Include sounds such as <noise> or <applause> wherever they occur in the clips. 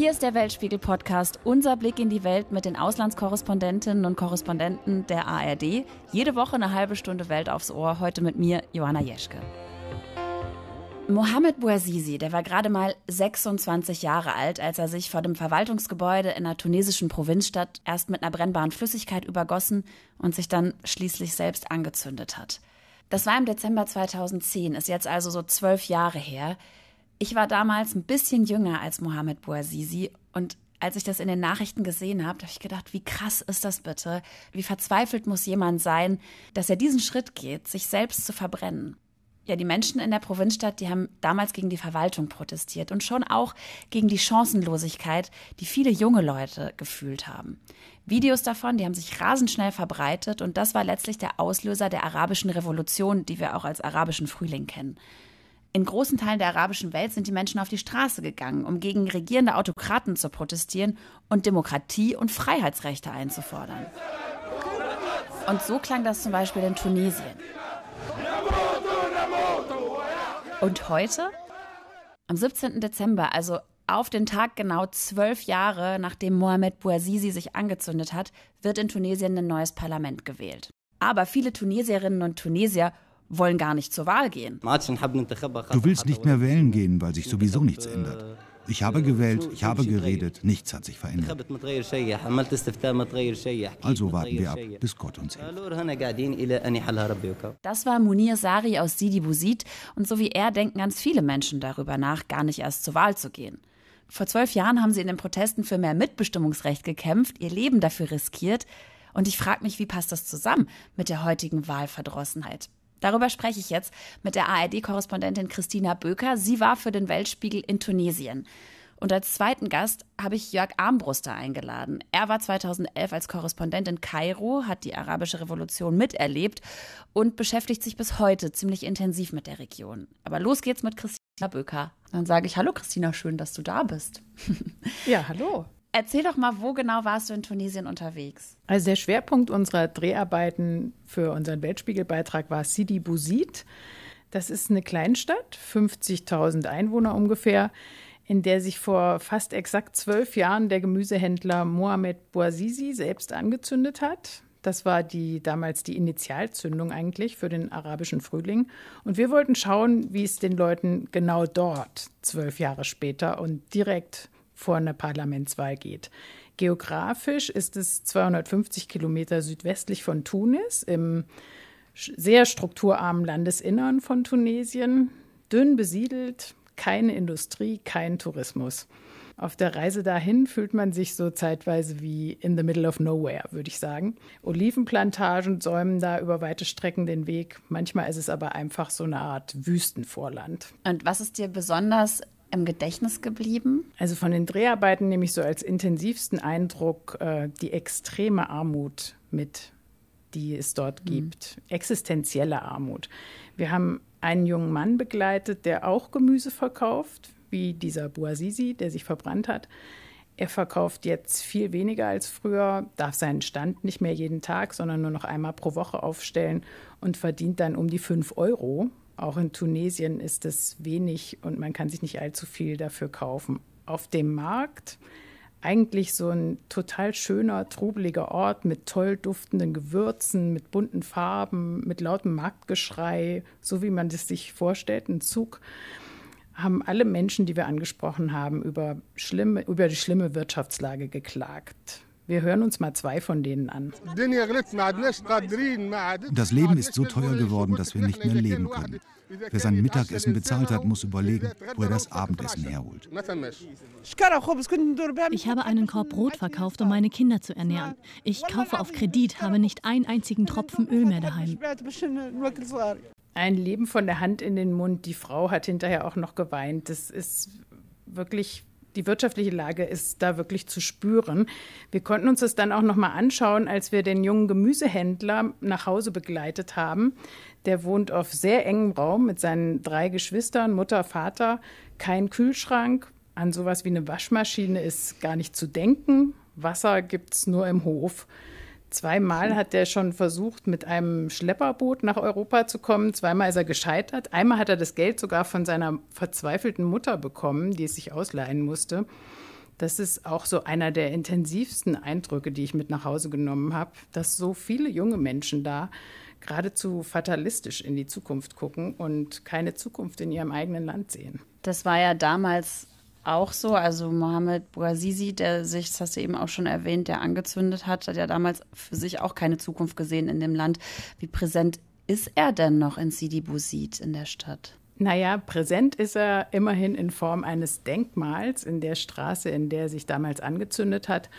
Hier ist der Weltspiegel-Podcast, unser Blick in die Welt mit den Auslandskorrespondentinnen und Korrespondenten der ARD. Jede Woche eine halbe Stunde Welt aufs Ohr, heute mit mir, Johanna Jeschke. Mohamed Bouazizi, der war gerade mal 26 Jahre alt, als er sich vor dem Verwaltungsgebäude in einer tunesischen Provinzstadt erst mit einer brennbaren Flüssigkeit übergossen und sich dann schließlich selbst angezündet hat. Das war im Dezember 2010, ist jetzt also so zwölf Jahre her. Ich war damals ein bisschen jünger als Mohamed Bouazizi und als ich das in den Nachrichten gesehen habe, habe ich gedacht, wie krass ist das bitte? Wie verzweifelt muss jemand sein, dass er diesen Schritt geht, sich selbst zu verbrennen? Ja, die Menschen in der Provinzstadt, die haben damals gegen die Verwaltung protestiert und schon auch gegen die Chancenlosigkeit, die viele junge Leute gefühlt haben. Videos davon, die haben sich rasend schnell verbreitet und das war letztlich der Auslöser der arabischen Revolution, die wir auch als arabischen Frühling kennen. In großen Teilen der arabischen Welt sind die Menschen auf die Straße gegangen, um gegen regierende Autokraten zu protestieren und Demokratie und Freiheitsrechte einzufordern. Und so klang das zum Beispiel in Tunesien. Und heute? Am 17. Dezember, also auf den Tag genau zwölf Jahre, nachdem Mohamed Bouazizi sich angezündet hat, wird in Tunesien ein neues Parlament gewählt. Aber viele Tunesierinnen und Tunesier wollen gar nicht zur Wahl gehen. Du willst nicht mehr wählen gehen, weil sich sowieso nichts ändert. Äh, ich habe gewählt, ich habe geredet, nichts hat sich verändert. Also warten wir ab, bis Gott uns hilft. Das war Munir Sari aus Sidi Bouzid und so wie er denken ganz viele Menschen darüber nach, gar nicht erst zur Wahl zu gehen. Vor zwölf Jahren haben sie in den Protesten für mehr Mitbestimmungsrecht gekämpft, ihr Leben dafür riskiert. Und ich frage mich, wie passt das zusammen mit der heutigen Wahlverdrossenheit? Darüber spreche ich jetzt mit der ARD-Korrespondentin Christina Böker. Sie war für den Weltspiegel in Tunesien. Und als zweiten Gast habe ich Jörg Armbruster eingeladen. Er war 2011 als Korrespondent in Kairo, hat die arabische Revolution miterlebt und beschäftigt sich bis heute ziemlich intensiv mit der Region. Aber los geht's mit Christina Böker. Dann sage ich Hallo Christina, schön, dass du da bist. <laughs> Ja, hallo. Erzähl doch mal, wo genau warst du in Tunesien unterwegs? Also der Schwerpunkt unserer Dreharbeiten für unseren Weltspiegelbeitrag war Sidi Bouzid. Das ist eine Kleinstadt, 50.000 Einwohner ungefähr, in der sich vor fast exakt zwölf Jahren der Gemüsehändler Mohamed Bouazizi selbst angezündet hat. Das war die damals die Initialzündung eigentlich für den arabischen Frühling. Und wir wollten schauen, wie es den Leuten genau dort zwölf Jahre später und direkt vor einer Parlamentswahl geht. Geografisch ist es 250 Kilometer südwestlich von Tunis, im sehr strukturarmen Landesinnern von Tunesien, dünn besiedelt, keine Industrie, kein Tourismus. Auf der Reise dahin fühlt man sich so zeitweise wie in the middle of nowhere, würde ich sagen. Olivenplantagen säumen da über weite Strecken den Weg. Manchmal ist es aber einfach so eine Art Wüstenvorland. Und was ist dir besonders im Gedächtnis geblieben? Also von den Dreharbeiten nehme ich so als intensivsten Eindruck äh, die extreme Armut mit, die es dort mhm. gibt. Existenzielle Armut. Wir haben einen jungen Mann begleitet, der auch Gemüse verkauft, wie dieser Bouazizi, der sich verbrannt hat. Er verkauft jetzt viel weniger als früher, darf seinen Stand nicht mehr jeden Tag, sondern nur noch einmal pro Woche aufstellen und verdient dann um die 5 Euro auch in Tunesien ist es wenig und man kann sich nicht allzu viel dafür kaufen. Auf dem Markt eigentlich so ein total schöner, trubeliger Ort mit toll duftenden Gewürzen, mit bunten Farben, mit lautem Marktgeschrei, so wie man es sich vorstellt, ein Zug, haben alle Menschen, die wir angesprochen haben, über, schlimme, über die schlimme Wirtschaftslage geklagt. Wir hören uns mal zwei von denen an. Das Leben ist so teuer geworden, dass wir nicht mehr leben können. Wer sein Mittagessen bezahlt hat, muss überlegen, wo er das Abendessen herholt. Ich habe einen Korb Brot verkauft, um meine Kinder zu ernähren. Ich kaufe auf Kredit, habe nicht einen einzigen Tropfen Öl mehr daheim. Ein Leben von der Hand in den Mund. Die Frau hat hinterher auch noch geweint. Das ist wirklich die wirtschaftliche Lage ist da wirklich zu spüren. Wir konnten uns das dann auch noch mal anschauen, als wir den jungen Gemüsehändler nach Hause begleitet haben. Der wohnt auf sehr engem Raum mit seinen drei Geschwistern, Mutter, Vater, kein Kühlschrank. An sowas wie eine Waschmaschine ist gar nicht zu denken. Wasser gibt's nur im Hof. Zweimal hm. hat er schon versucht, mit einem Schlepperboot nach Europa zu kommen. Zweimal ist er gescheitert. Einmal hat er das Geld sogar von seiner verzweifelten Mutter bekommen, die es sich ausleihen musste. Das ist auch so einer der intensivsten Eindrücke, die ich mit nach Hause genommen habe, dass so viele junge Menschen da geradezu fatalistisch in die Zukunft gucken und keine Zukunft in ihrem eigenen Land sehen. Das war ja damals auch so. Also Mohamed Bouazizi, der sich, das hast du eben auch schon erwähnt, der angezündet hat, hat ja damals für sich auch keine Zukunft gesehen in dem Land. Wie präsent ist er denn noch in Sidi Bouzid in der Stadt? Naja, präsent ist er immerhin in Form eines Denkmals in der Straße, in der er sich damals angezündet hat.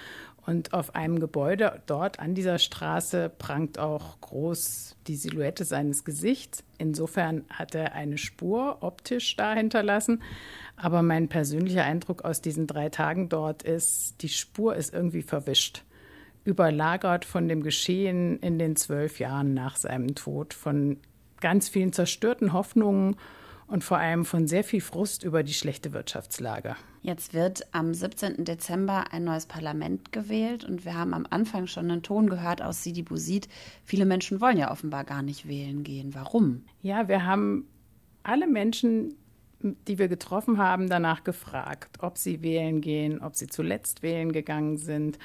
Und auf einem Gebäude dort an dieser Straße prangt auch groß die Silhouette seines Gesichts. Insofern hat er eine Spur optisch da hinterlassen. Aber mein persönlicher Eindruck aus diesen drei Tagen dort ist, die Spur ist irgendwie verwischt, überlagert von dem Geschehen in den zwölf Jahren nach seinem Tod, von ganz vielen zerstörten Hoffnungen und vor allem von sehr viel Frust über die schlechte Wirtschaftslage. Jetzt wird am 17. Dezember ein neues Parlament gewählt und wir haben am Anfang schon einen Ton gehört aus Sidi Bouzid. Viele Menschen wollen ja offenbar gar nicht wählen gehen. Warum? Ja, wir haben alle Menschen, die wir getroffen haben, danach gefragt, ob sie wählen gehen, ob sie zuletzt wählen gegangen sind,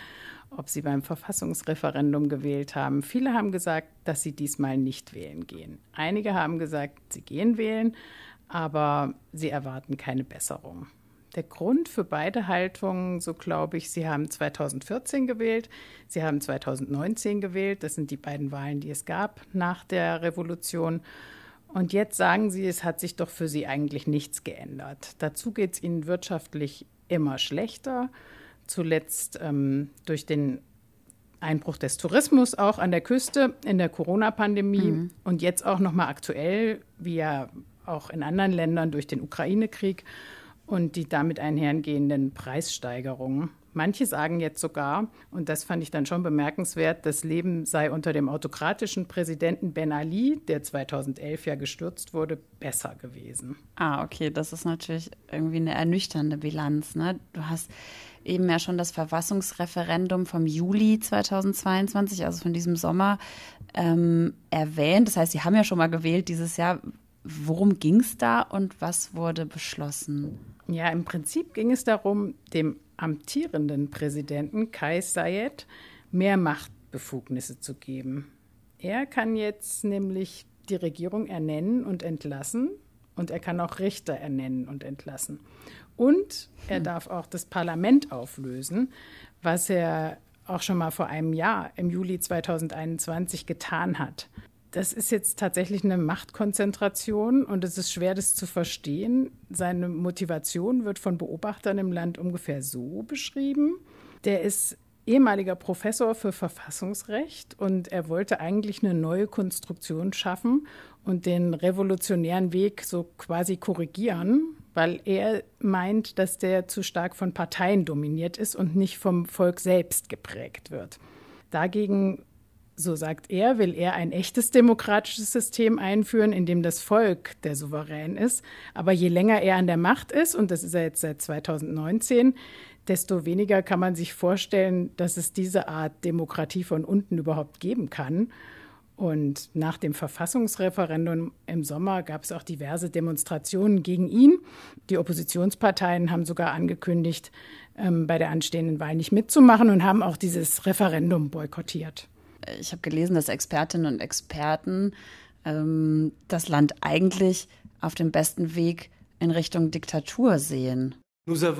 ob sie beim Verfassungsreferendum gewählt haben. Viele haben gesagt, dass sie diesmal nicht wählen gehen. Einige haben gesagt, sie gehen wählen, aber sie erwarten keine Besserung. Der Grund für beide Haltungen, so glaube ich, sie haben 2014 gewählt, sie haben 2019 gewählt, das sind die beiden Wahlen, die es gab nach der Revolution. Und jetzt sagen Sie, es hat sich doch für Sie eigentlich nichts geändert. Dazu geht es Ihnen wirtschaftlich immer schlechter. Zuletzt ähm, durch den Einbruch des Tourismus auch an der Küste in der Corona-Pandemie mhm. und jetzt auch nochmal aktuell, wie ja auch in anderen Ländern durch den Ukraine-Krieg und die damit einhergehenden Preissteigerungen. Manche sagen jetzt sogar, und das fand ich dann schon bemerkenswert, das Leben sei unter dem autokratischen Präsidenten Ben Ali, der 2011 ja gestürzt wurde, besser gewesen. Ah, okay, das ist natürlich irgendwie eine ernüchternde Bilanz. Ne? Du hast eben ja schon das Verfassungsreferendum vom Juli 2022, also von diesem Sommer, ähm, erwähnt. Das heißt, sie haben ja schon mal gewählt dieses Jahr. Worum ging es da und was wurde beschlossen? Ja, im Prinzip ging es darum, dem amtierenden Präsidenten Kai Sayed mehr Machtbefugnisse zu geben. Er kann jetzt nämlich die Regierung ernennen und entlassen und er kann auch Richter ernennen und entlassen. Und er hm. darf auch das Parlament auflösen, was er auch schon mal vor einem Jahr im Juli 2021 getan hat das ist jetzt tatsächlich eine Machtkonzentration und es ist schwer, das zu verstehen. Seine Motivation wird von Beobachtern im Land ungefähr so beschrieben. Der ist ehemaliger Professor für Verfassungsrecht und er wollte eigentlich eine neue Konstruktion schaffen und den revolutionären Weg so quasi korrigieren, weil er meint, dass der zu stark von Parteien dominiert ist und nicht vom Volk selbst geprägt wird. Dagegen so sagt er, will er ein echtes demokratisches System einführen, in dem das Volk der Souverän ist. Aber je länger er an der Macht ist, und das ist er jetzt seit 2019, desto weniger kann man sich vorstellen, dass es diese Art Demokratie von unten überhaupt geben kann. Und nach dem Verfassungsreferendum im Sommer gab es auch diverse Demonstrationen gegen ihn. Die Oppositionsparteien haben sogar angekündigt, ähm, bei der anstehenden Wahl nicht mitzumachen und haben auch dieses Referendum boykottiert ich habe gelesen, dass Expertinnen und Experten ähm, das Land eigentlich auf dem besten Weg in Richtung Diktatur sehen. Wir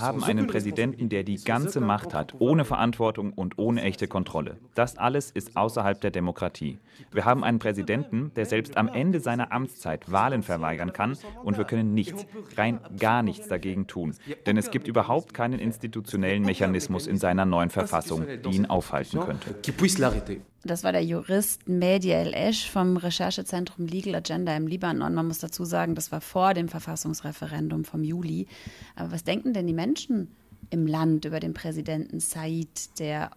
haben einen Präsidenten, der die ganze Macht hat, ohne Verantwortung und ohne echte Kontrolle. Das alles ist außerhalb der Demokratie. Wir haben einen Präsidenten, der selbst am Ende seiner Amtszeit Wahlen verweigern kann und wir können nichts, rein gar nichts dagegen tun. Denn es gibt überhaupt keinen institutionellen Mechanismus in seiner neuen Verfassung, die ihn aufhalten könnte. Das war der Jurist Mehdi El-Esh vom Recherchezentrum Legal Agenda im Libanon. Man muss dazu sagen, das war vor dem Verfassungsreferendum vom Juli. Aber was denken denn die Menschen im Land über den Präsidenten Said, der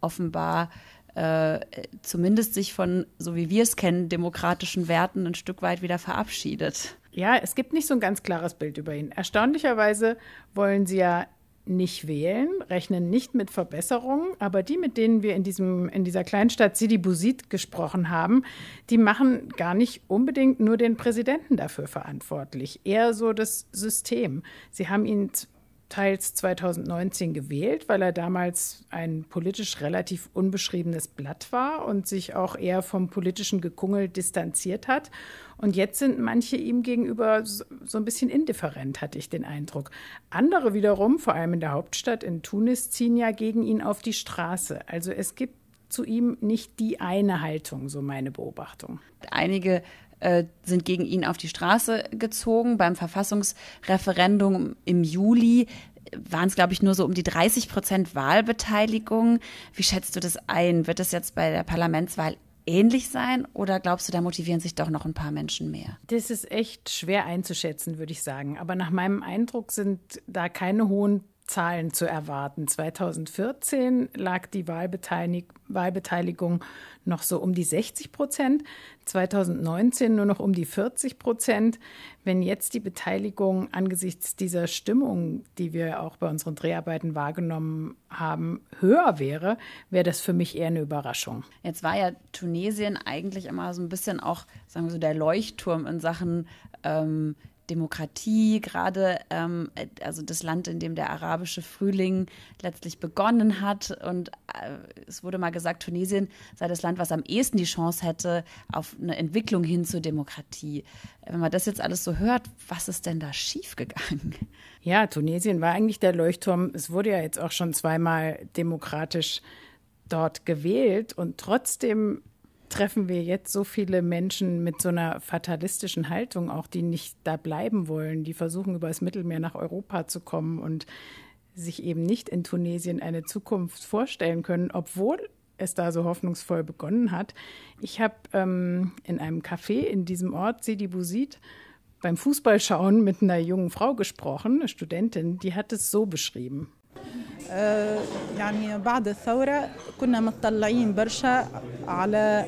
offenbar äh, zumindest sich von, so wie wir es kennen, demokratischen Werten ein Stück weit wieder verabschiedet? Ja, es gibt nicht so ein ganz klares Bild über ihn. Erstaunlicherweise wollen sie ja nicht wählen, rechnen nicht mit Verbesserungen, aber die, mit denen wir in, diesem, in dieser Kleinstadt Sidi Bouzid gesprochen haben, die machen gar nicht unbedingt nur den Präsidenten dafür verantwortlich, eher so das System. Sie haben ihn teils 2019 gewählt, weil er damals ein politisch relativ unbeschriebenes Blatt war und sich auch eher vom politischen Gekungel distanziert hat. Und jetzt sind manche ihm gegenüber so ein bisschen indifferent, hatte ich den Eindruck. Andere wiederum, vor allem in der Hauptstadt in Tunis, ziehen ja gegen ihn auf die Straße. Also es gibt zu ihm nicht die eine Haltung, so meine Beobachtung. Einige äh, sind gegen ihn auf die Straße gezogen. Beim Verfassungsreferendum im Juli waren es, glaube ich, nur so um die 30 Prozent Wahlbeteiligung. Wie schätzt du das ein? Wird das jetzt bei der Parlamentswahl ähnlich sein oder glaubst du, da motivieren sich doch noch ein paar Menschen mehr? Das ist echt schwer einzuschätzen, würde ich sagen. Aber nach meinem Eindruck sind da keine hohen Zahlen zu erwarten. 2014 lag die Wahlbeteiligung noch so um die 60 Prozent. 2019 nur noch um die 40 Prozent. Wenn jetzt die Beteiligung angesichts dieser Stimmung, die wir auch bei unseren Dreharbeiten wahrgenommen haben, höher wäre, wäre das für mich eher eine Überraschung. Jetzt war ja Tunesien eigentlich immer so ein bisschen auch, sagen wir so, der Leuchtturm in Sachen ähm, Demokratie, gerade ähm, also das Land, in dem der arabische Frühling letztlich begonnen hat. Und äh, es wurde mal gesagt, Tunesien sei das Land, was am ehesten die Chance hätte auf eine Entwicklung hin zur Demokratie. Wenn man das jetzt alles so hört, was ist denn da schiefgegangen? Ja, Tunesien war eigentlich der Leuchtturm. Es wurde ja jetzt auch schon zweimal demokratisch dort gewählt und trotzdem treffen wir jetzt so viele Menschen mit so einer fatalistischen Haltung, auch die nicht da bleiben wollen, die versuchen, über das Mittelmeer nach Europa zu kommen und sich eben nicht in Tunesien eine Zukunft vorstellen können, obwohl es da so hoffnungsvoll begonnen hat. Ich habe ähm, in einem Café in diesem Ort, Sidi Bouzid, beim Fußballschauen mit einer jungen Frau gesprochen, eine Studentin, die hat es so beschrieben. آه، يعني بعد الثورة كنا متطلعين برشا على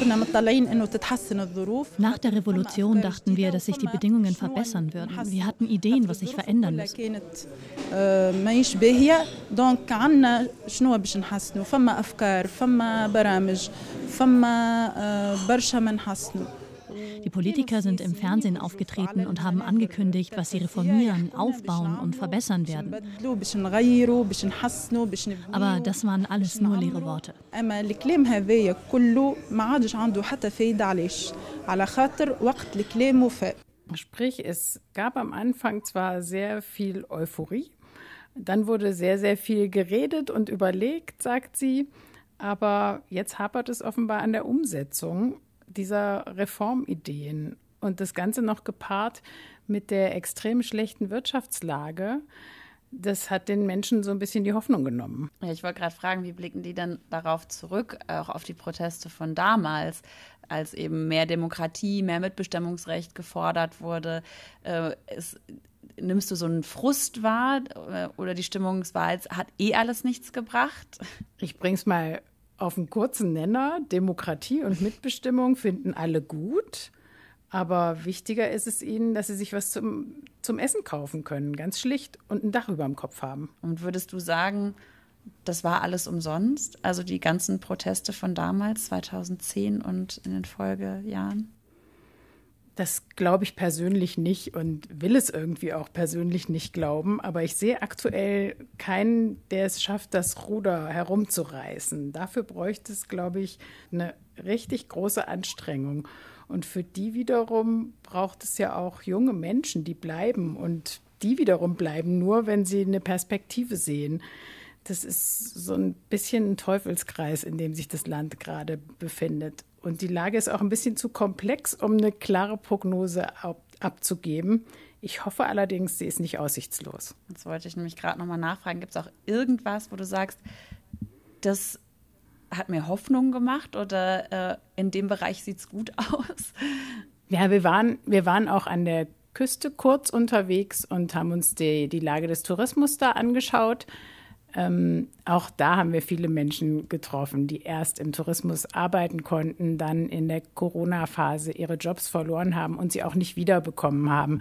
كنا انه تتحسن الظروف. Nach der Revolution dachten wir, dass sich die Bedingungen verbessern würden. Wir hatten Ideen, was sich verändern müsste. كانت آه، ماهيش باهية، دونك عندنا باش نحسنوا، فما أفكار، فما برامج، فما آه، برشا ما نحسنوا. Die Politiker sind im Fernsehen aufgetreten und haben angekündigt, was sie reformieren, aufbauen und verbessern werden. Aber das waren alles nur leere Worte. Sprich, es gab am Anfang zwar sehr viel Euphorie, dann wurde sehr, sehr viel geredet und überlegt, sagt sie, aber jetzt hapert es offenbar an der Umsetzung dieser Reformideen und das Ganze noch gepaart mit der extrem schlechten Wirtschaftslage, das hat den Menschen so ein bisschen die Hoffnung genommen. Ja, ich wollte gerade fragen, wie blicken die dann darauf zurück, auch auf die Proteste von damals, als eben mehr Demokratie, mehr Mitbestimmungsrecht gefordert wurde. Äh, es, nimmst du so einen Frust wahr äh, oder die Stimmung war jetzt, hat eh alles nichts gebracht? Ich bring's mal auf einen kurzen Nenner, Demokratie und Mitbestimmung finden alle gut. Aber wichtiger ist es ihnen, dass sie sich was zum, zum Essen kaufen können, ganz schlicht, und ein Dach über dem Kopf haben. Und würdest du sagen, das war alles umsonst? Also die ganzen Proteste von damals, 2010 und in den Folgejahren? Das glaube ich persönlich nicht und will es irgendwie auch persönlich nicht glauben. Aber ich sehe aktuell keinen, der es schafft, das Ruder herumzureißen. Dafür bräuchte es, glaube ich, eine richtig große Anstrengung. Und für die wiederum braucht es ja auch junge Menschen, die bleiben. Und die wiederum bleiben nur, wenn sie eine Perspektive sehen. Das ist so ein bisschen ein Teufelskreis, in dem sich das Land gerade befindet. Und die Lage ist auch ein bisschen zu komplex, um eine klare Prognose ab abzugeben. Ich hoffe allerdings, sie ist nicht aussichtslos. Jetzt wollte ich nämlich gerade nochmal nachfragen, gibt es auch irgendwas, wo du sagst, das hat mir Hoffnung gemacht oder äh, in dem Bereich sieht es gut <laughs> aus? Ja, wir waren, wir waren auch an der Küste kurz unterwegs und haben uns die, die Lage des Tourismus da angeschaut. Ähm, auch da haben wir viele Menschen getroffen, die erst im Tourismus arbeiten konnten, dann in der Corona-Phase ihre Jobs verloren haben und sie auch nicht wiederbekommen haben.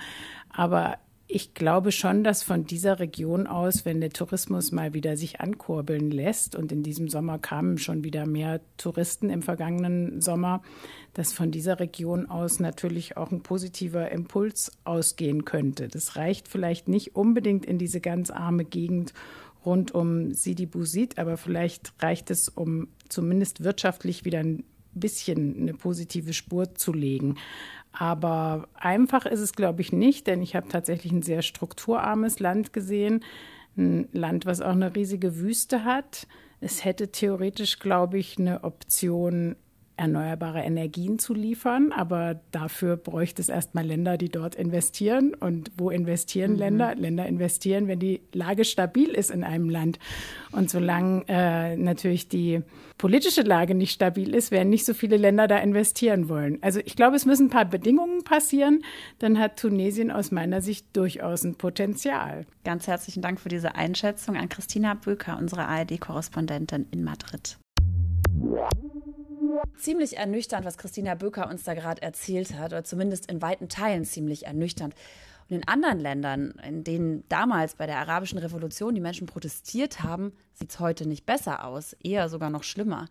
Aber ich glaube schon, dass von dieser Region aus, wenn der Tourismus mal wieder sich ankurbeln lässt, und in diesem Sommer kamen schon wieder mehr Touristen im vergangenen Sommer, dass von dieser Region aus natürlich auch ein positiver Impuls ausgehen könnte. Das reicht vielleicht nicht unbedingt in diese ganz arme Gegend, rund um Sidi Bouzid, aber vielleicht reicht es, um zumindest wirtschaftlich wieder ein bisschen eine positive Spur zu legen. Aber einfach ist es, glaube ich, nicht, denn ich habe tatsächlich ein sehr strukturarmes Land gesehen, ein Land, was auch eine riesige Wüste hat. Es hätte theoretisch, glaube ich, eine Option erneuerbare Energien zu liefern. Aber dafür bräuchte es erstmal Länder, die dort investieren. Und wo investieren mhm. Länder? Länder investieren, wenn die Lage stabil ist in einem Land. Und solange äh, natürlich die politische Lage nicht stabil ist, werden nicht so viele Länder da investieren wollen. Also ich glaube, es müssen ein paar Bedingungen passieren. Dann hat Tunesien aus meiner Sicht durchaus ein Potenzial. Ganz herzlichen Dank für diese Einschätzung an Christina Böker, unsere ARD-Korrespondentin in Madrid. Ziemlich ernüchternd, was Christina Böker uns da gerade erzählt hat, oder zumindest in weiten Teilen ziemlich ernüchternd. Und in anderen Ländern, in denen damals bei der arabischen Revolution die Menschen protestiert haben, sieht es heute nicht besser aus, eher sogar noch schlimmer.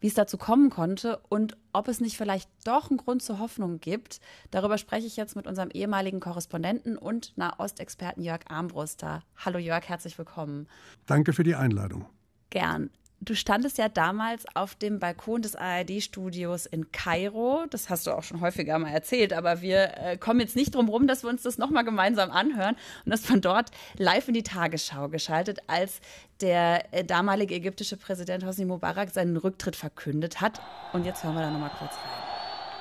Wie es dazu kommen konnte und ob es nicht vielleicht doch einen Grund zur Hoffnung gibt, darüber spreche ich jetzt mit unserem ehemaligen Korrespondenten und Nahostexperten Jörg Armbruster. Hallo Jörg, herzlich willkommen. Danke für die Einladung. Gern du standest ja damals auf dem Balkon des ARD-Studios in Kairo. Das hast du auch schon häufiger mal erzählt, aber wir äh, kommen jetzt nicht drum rum, dass wir uns das nochmal gemeinsam anhören und das von dort live in die Tagesschau geschaltet, als der äh, damalige ägyptische Präsident Hosni Mubarak seinen Rücktritt verkündet hat. Und jetzt hören wir da nochmal kurz rein.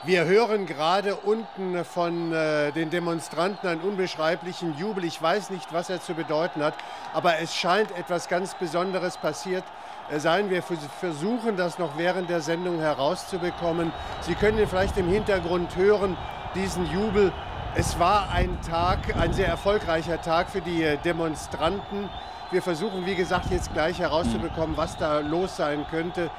Wir hören gerade unten von äh, den Demonstranten einen unbeschreiblichen Jubel. Ich weiß nicht, was er zu bedeuten hat, aber es scheint etwas ganz Besonderes passiert äh, sein. Wir versuchen das noch während der Sendung herauszubekommen. Sie können ihn vielleicht im Hintergrund hören, diesen Jubel. Es war ein Tag, ein sehr erfolgreicher Tag für die äh, Demonstranten. Wir versuchen, wie gesagt, jetzt gleich herauszubekommen, was da los sein könnte.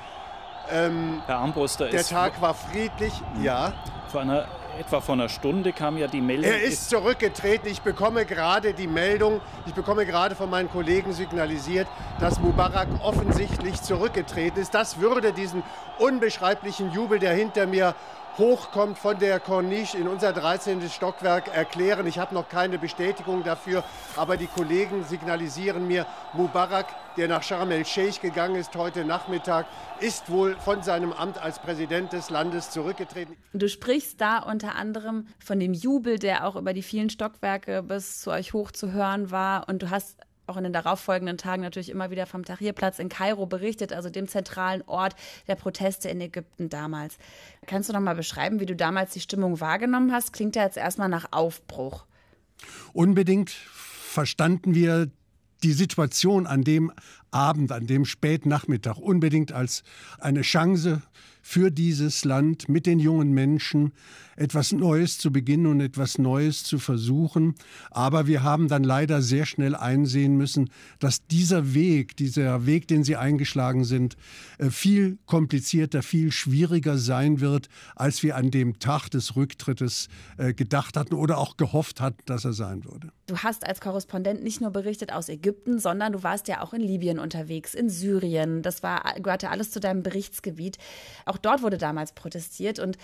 Ähm, Herr Armbruster, der Tag war friedlich, mhm. ja. Zu einer etwa vor einer Stunde kam ja die Meldung. Er ist zurückgetreten. Ich bekomme gerade die Meldung, ich bekomme gerade von meinen Kollegen signalisiert, dass Mubarak offensichtlich zurückgetreten ist. Das würde diesen unbeschreiblichen Jubel, der hinter mir hochkommt von der Corniche in unser 13. Stockwerk erklären. Ich habe noch keine Bestätigung dafür, aber die Kollegen signalisieren mir, Mubarak, der nach Sharm el-Sheikh gegangen ist heute Nachmittag, ist wohl von seinem Amt als Präsident des Landes zurückgetreten. Du sprichst da unter anderem von dem Jubel, der auch über die vielen Stockwerke bis zu euch hoch zu hören war. Und du hast auch in den darauffolgenden Tagen natürlich immer wieder vom Tahrirplatz in Kairo berichtet, also dem zentralen Ort der Proteste in Ägypten damals. Kannst du noch mal beschreiben, wie du damals die Stimmung wahrgenommen hast? Klingt ja jetzt erstmal nach Aufbruch. Unbedingt verstanden wir die Situation an dem Abend, an dem Spätnachmittag unbedingt als eine Chance für dieses Land mit den jungen Menschen etwas Neues zu beginnen und etwas Neues zu versuchen. Aber wir haben dann leider sehr schnell einsehen müssen, dass dieser Weg, dieser Weg, den sie eingeschlagen sind, äh, viel komplizierter, viel schwieriger sein wird, als wir an dem Tag des Rücktrittes äh, gedacht hatten oder auch gehofft hatten, dass er sein würde. Du hast als Korrespondent nicht nur berichtet aus Ägypten, sondern du warst ja auch in Libyen unterwegs, in Syrien. Das war, gehörte alles zu deinem Berichtsgebiet. Auch dort wurde damals protestiert und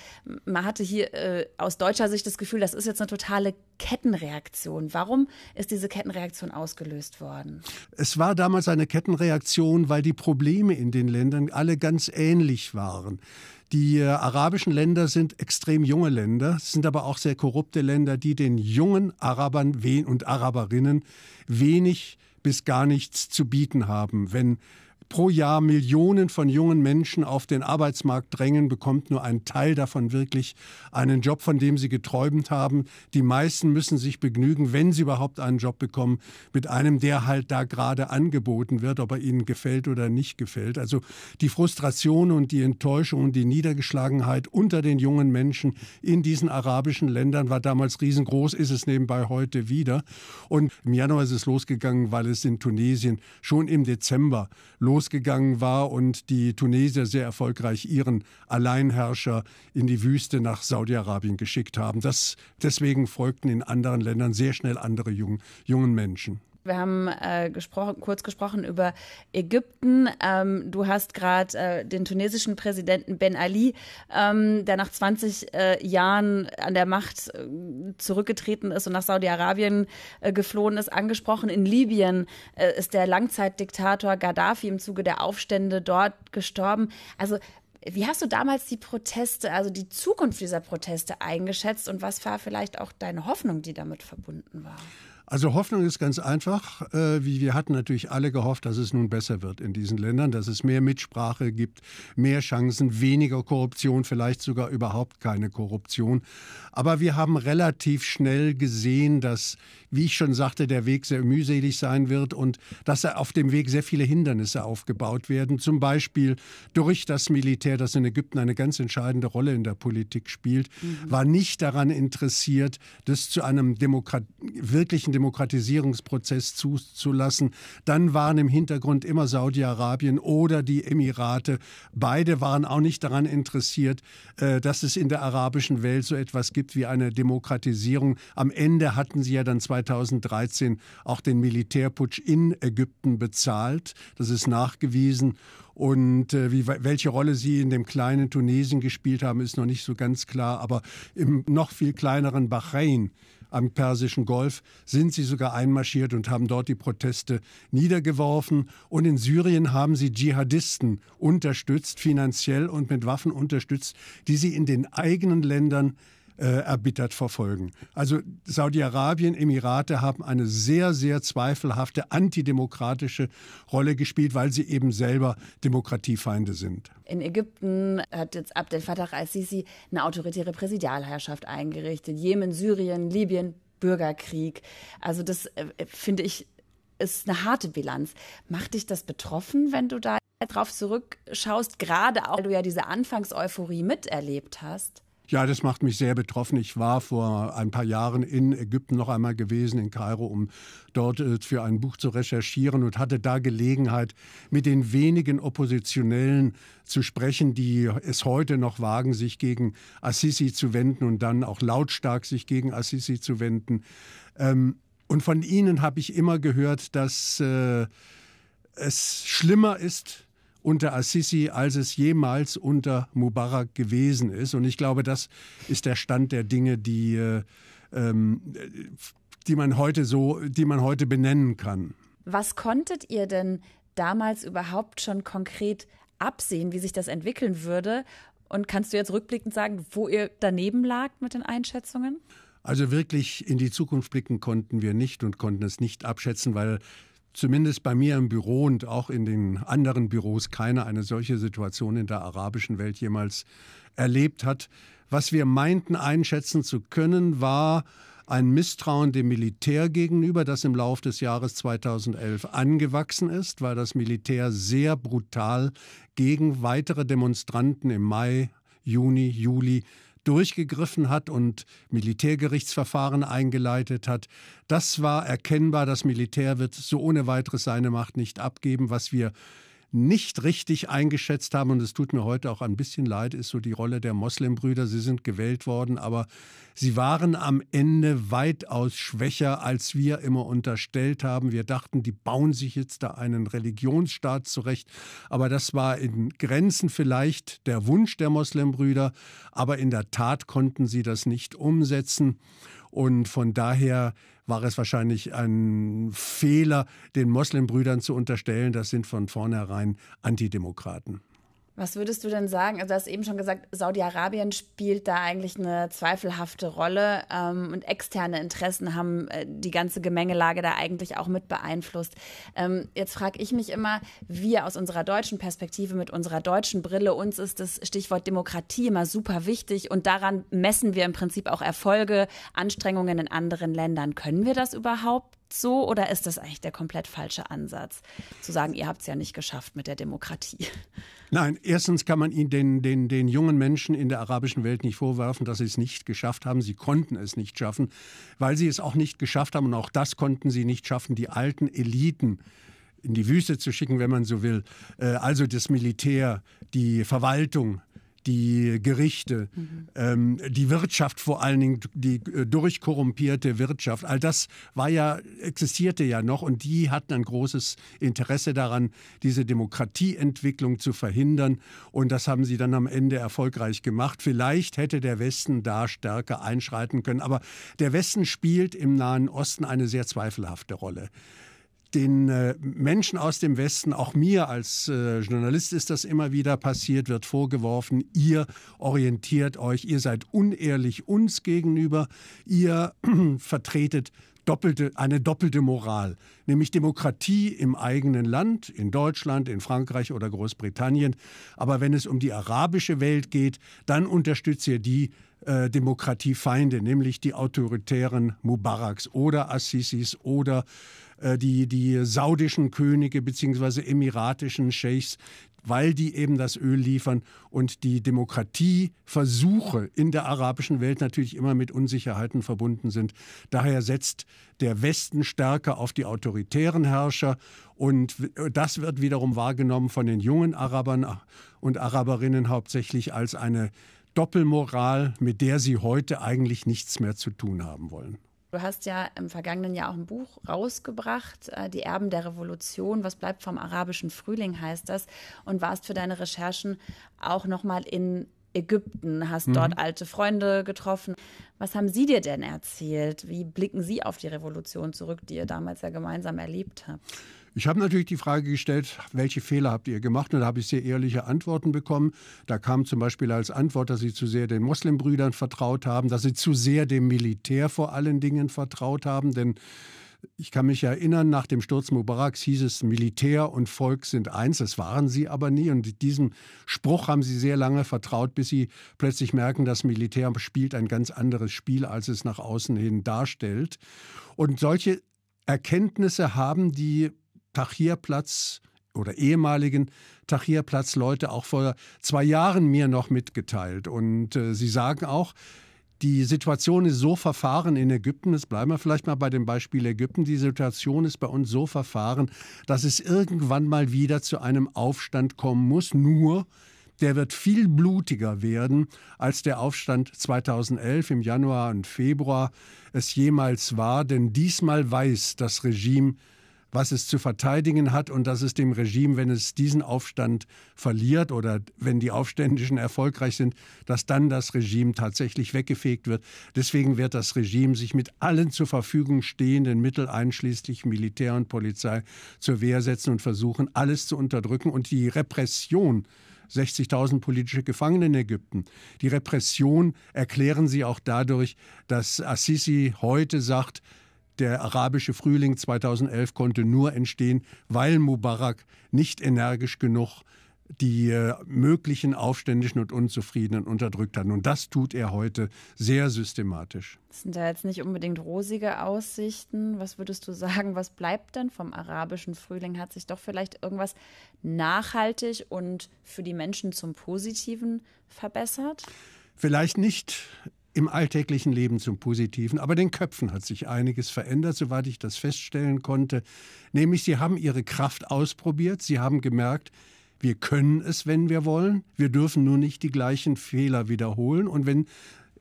man hatte hier äh, aus deutscher Sicht das Gefühl, das ist jetzt eine totale Kettenreaktion. Warum ist diese Kettenreaktion ausgelöst worden? Es war damals eine Kettenreaktion, weil die Probleme in den Ländern alle ganz ähnlich waren. Die äh, arabischen Länder sind extrem junge Länder, sind aber auch sehr korrupte Länder, die den jungen Arabern und Araberinnen wenig bis gar nichts zu bieten haben, wenn pro Jahr Millionen von jungen Menschen auf den Arbeitsmarkt drängen, bekommt nur ein Teil davon wirklich einen Job, von dem sie geträumt haben. Die meisten müssen sich begnügen, wenn sie überhaupt einen Job bekommen, mit einem, der halt da gerade angeboten wird, ob er ihnen gefällt oder nicht gefällt. Also die Frustration und die Enttäuschung und die Niedergeschlagenheit unter den jungen Menschen in diesen arabischen Ländern war damals riesengroß, ist es nebenbei heute wieder. Und im Januar ist es losgegangen, weil es in Tunesien schon im Dezember losging losgegangen war und die Tunesier sehr erfolgreich ihren Alleinherrscher in die Wüste nach Saudi-Arabien geschickt haben. Das, deswegen folgten in anderen Ländern sehr schnell andere jungen, jungen Menschen. Wir haben äh, gesprochen, kurz gesprochen über Ägypten. Ähm, du hast gerade äh, den tunesischen Präsidenten Ben Ali, ähm, der nach 20 äh, Jahren an der Macht äh, zurückgetreten ist und nach Saudi-Arabien äh, geflohen ist, angesprochen. In Libyen äh, ist der Langzeitdiktator Gaddafi im Zuge der Aufstände dort gestorben. Also wie hast du damals die Proteste, also die Zukunft dieser Proteste eingeschätzt und was war vielleicht auch deine Hoffnung, die damit verbunden war? Also Hoffnung ist ganz einfach. Äh, wir hatten natürlich alle gehofft, dass es nun besser wird in diesen Ländern, dass es mehr Mitsprache gibt, mehr Chancen, weniger Korruption, vielleicht sogar überhaupt keine Korruption. Aber wir haben relativ schnell gesehen, dass, wie ich schon sagte, der Weg sehr mühselig sein wird und dass auf dem Weg sehr viele Hindernisse aufgebaut werden. Zum Beispiel durch das Militär, das in Ägypten eine ganz entscheidende Rolle in der Politik spielt, mhm. war nicht daran interessiert, das zu einem Demokrat wirklichen Demokratisierungsprozess zuzulassen. Dann waren im Hintergrund immer Saudi-Arabien oder die Emirate. Beide waren auch nicht daran interessiert, äh, dass es in der arabischen Welt so etwas gibt wie eine Demokratisierung. Am Ende hatten sie ja dann 2013 auch den Militärputsch in Ägypten bezahlt. Das ist nachgewiesen. Und äh, wie, welche Rolle sie in dem kleinen Tunesien gespielt haben, ist noch nicht so ganz klar. Aber im noch viel kleineren Bahrain am Persischen Golf sind sie sogar einmarschiert und haben dort die Proteste niedergeworfen. Und in Syrien haben sie Dschihadisten unterstützt, finanziell und mit Waffen unterstützt, die sie in den eigenen Ländern äh, erbittert verfolgen. Also Saudi-Arabien, Emirate haben eine sehr, sehr zweifelhafte antidemokratische Rolle gespielt, weil sie eben selber Demokratiefeinde sind. In Ägypten hat jetzt Abdel Fattah al-Sisi eine autoritäre Präsidialherrschaft eingerichtet. Jemen, Syrien, Libyen, Bürgerkrieg. Also das äh, finde ich ist eine harte Bilanz. Macht dich das betroffen, wenn du da drauf zurückschaust, gerade auch, weil du ja diese Anfangseuphorie miterlebt hast? Ja, das macht mich sehr betroffen. Ich war vor ein paar Jahren in Ägypten noch einmal gewesen, in Kairo, um dort äh, für ein Buch zu recherchieren und hatte da Gelegenheit, mit den wenigen Oppositionellen zu sprechen, die es heute noch wagen, sich gegen Assisi zu wenden und dann auch lautstark sich gegen Assisi zu wenden. Ähm, und von ihnen habe ich immer gehört, dass äh, es schlimmer ist, unter Assisi, als es jemals unter Mubarak gewesen ist. Und ich glaube, das ist der Stand der Dinge, die, äh, ähm, die, man, heute so, die man heute benennen kann. Was konntet ihr denn damals überhaupt schon konkret absehen, wie sich das entwickeln würde? Und kannst du jetzt rückblickend sagen, wo ihr daneben lagt mit den Einschätzungen? Also wirklich in die Zukunft blicken konnten wir nicht und konnten es nicht abschätzen, weil zumindest bei mir im Büro und auch in den anderen Büros keiner eine solche Situation in der arabischen Welt jemals erlebt hat. Was wir meinten einschätzen zu können, war ein Misstrauen dem Militär gegenüber, das im Laufe des Jahres 2011 angewachsen ist, weil das Militär sehr brutal gegen weitere Demonstranten im Mai, Juni, Juli durchgegriffen hat und Militärgerichtsverfahren eingeleitet hat. Das war erkennbar, das Militär wird so ohne weiteres seine Macht nicht abgeben, was wir nicht richtig eingeschätzt haben. Und es tut mir heute auch ein bisschen leid, ist so die Rolle der Moslembrüder. Sie sind gewählt worden, aber sie waren am Ende weitaus schwächer, als wir immer unterstellt haben. Wir dachten, die bauen sich jetzt da einen Religionsstaat zurecht. Aber das war in Grenzen vielleicht der Wunsch der Moslembrüder. Aber in der Tat konnten sie das nicht umsetzen. Und von daher war es wahrscheinlich ein Fehler, den Moslembrüdern zu unterstellen, das sind von vornherein Antidemokraten. Was würdest du denn sagen? Also, du hast eben schon gesagt, Saudi-Arabien spielt da eigentlich eine zweifelhafte Rolle ähm, und externe Interessen haben äh, die ganze Gemengelage da eigentlich auch mit beeinflusst. Ähm, jetzt frage ich mich immer, wir aus unserer deutschen Perspektive, mit unserer deutschen Brille, uns ist das Stichwort Demokratie immer super wichtig und daran messen wir im Prinzip auch Erfolge, Anstrengungen in anderen Ländern. Können wir das überhaupt? so oder ist das eigentlich der komplett falsche Ansatz, zu sagen, ihr habt es ja nicht geschafft mit der Demokratie? Nein, erstens kann man ihn den, den, den jungen Menschen in der arabischen Welt nicht vorwerfen, dass sie es nicht geschafft haben. Sie konnten es nicht schaffen, weil sie es auch nicht geschafft haben und auch das konnten sie nicht schaffen, die alten Eliten in die Wüste zu schicken, wenn man so will. Äh, also das Militär, die Verwaltung, die Gerichte, mhm. ähm, die Wirtschaft vor allen Dingen, die äh, durchkorrumpierte Wirtschaft. All das war ja, existierte ja noch und die hatten ein großes Interesse daran, diese Demokratieentwicklung zu verhindern. Und das haben sie dann am Ende erfolgreich gemacht. Vielleicht hätte der Westen da stärker einschreiten können. Aber der Westen spielt im Nahen Osten eine sehr zweifelhafte Rolle den äh, Menschen aus dem Westen, auch mir als äh, Journalist ist das immer wieder passiert, wird vorgeworfen, ihr orientiert euch, ihr seid unehrlich uns gegenüber, ihr <clears throat> vertretet doppelte, eine doppelte Moral, nämlich Demokratie im eigenen Land, in Deutschland, in Frankreich oder Großbritannien. Aber wenn es um die arabische Welt geht, dann unterstützt ihr die äh, Demokratiefeinde, nämlich die autoritären Mubaraks oder Assisis oder äh, die, die saudischen Könige bzw. emiratischen Scheichs, weil die eben das Öl liefern und die Demokratieversuche in der arabischen Welt natürlich immer mit Unsicherheiten verbunden sind. Daher setzt der Westen stärker auf die autoritären Herrscher und äh, das wird wiederum wahrgenommen von den jungen Arabern ah, und Araberinnen hauptsächlich als eine Doppelmoral, mit der sie heute eigentlich nichts mehr zu tun haben wollen. Du hast ja im vergangenen Jahr auch ein Buch rausgebracht, äh, Die Erben der Revolution, was bleibt vom arabischen Frühling heißt das, und warst für deine Recherchen auch nochmal in Ägypten, hast mhm. dort alte Freunde getroffen. Was haben sie dir denn erzählt? Wie blicken sie auf die Revolution zurück, die ihr damals ja gemeinsam erlebt habt? Ich habe natürlich die Frage gestellt, welche Fehler habt ihr gemacht? Und da habe ich sehr ehrliche Antworten bekommen. Da kam zum Beispiel als Antwort, dass sie zu sehr den Moslembrüdern vertraut haben, dass sie zu sehr dem Militär vor allen Dingen vertraut haben, denn ich kann mich erinnern, nach dem Sturz Mubaraks hieß es, Militär und Volk sind eins. Das waren sie aber nie. Und diesem Spruch haben sie sehr lange vertraut, bis sie plötzlich merken, das Militär spielt ein ganz anderes Spiel, als es nach außen hin darstellt. Und solche Erkenntnisse haben die Tahrirplatz oder ehemaligen Tahrirplatz Leute auch vor zwei Jahren mir noch mitgeteilt. Und äh, sie sagen auch, die Situation ist so verfahren in Ägypten, jetzt bleiben wir vielleicht mal bei dem Beispiel Ägypten, die Situation ist bei uns so verfahren, dass es irgendwann mal wieder zu einem Aufstand kommen muss, nur der wird viel blutiger werden, als der Aufstand 2011 im Januar und Februar es jemals war, denn diesmal weiß das Regime, was es zu verteidigen hat und dass es dem Regime, wenn es diesen Aufstand verliert oder wenn die Aufständischen erfolgreich sind, dass dann das Regime tatsächlich weggefegt wird. Deswegen wird das Regime sich mit allen zur Verfügung stehenden Mitteln, einschließlich Militär und Polizei, zur Wehr setzen und versuchen, alles zu unterdrücken und die Repression 60.000 politische Gefangene in Ägypten. Die Repression erklären sie auch dadurch, dass Assisi heute sagt, der arabische Frühling 2011 konnte nur entstehen, weil Mubarak nicht energisch genug die äh, möglichen Aufständischen und Unzufriedenen unterdrückt hat. Und das tut er heute sehr systematisch. Das sind ja jetzt nicht unbedingt rosige Aussichten. Was würdest du sagen, was bleibt denn vom arabischen Frühling? Hat sich doch vielleicht irgendwas nachhaltig und für die Menschen zum Positiven verbessert? Vielleicht nicht im alltäglichen Leben zum Positiven. Aber den Köpfen hat sich einiges verändert, soweit ich das feststellen konnte. Nämlich, sie haben ihre Kraft ausprobiert, sie haben gemerkt, wir können es, wenn wir wollen. Wir dürfen nur nicht die gleichen Fehler wiederholen. Und wenn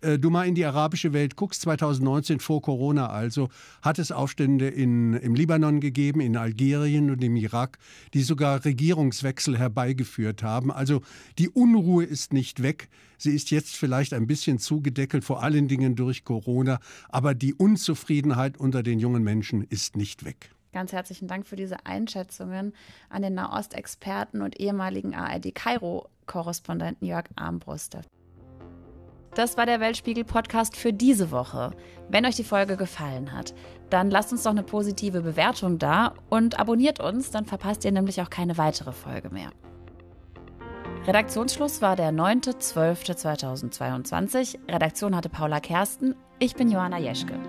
äh, du mal in die arabische Welt guckst, 2019 vor Corona also, hat es Aufstände in, im Libanon gegeben, in Algerien und im Irak, die sogar Regierungswechsel herbeigeführt haben. Also die Unruhe ist nicht weg. Sie ist jetzt vielleicht ein bisschen zugedeckelt, vor allen Dingen durch Corona, aber die Unzufriedenheit unter den jungen Menschen ist nicht weg. Ganz herzlichen Dank für diese Einschätzungen an den Nahostexperten und ehemaligen ARD Kairo-Korrespondenten Jörg Armbruster. Das war der Weltspiegel-Podcast für diese Woche. Wenn euch die Folge gefallen hat, dann lasst uns doch eine positive Bewertung da und abonniert uns, dann verpasst ihr nämlich auch keine weitere Folge mehr. Redaktionsschluss war der 9.12.2022. Redaktion hatte Paula Kersten. Ich bin Johanna Jeschke.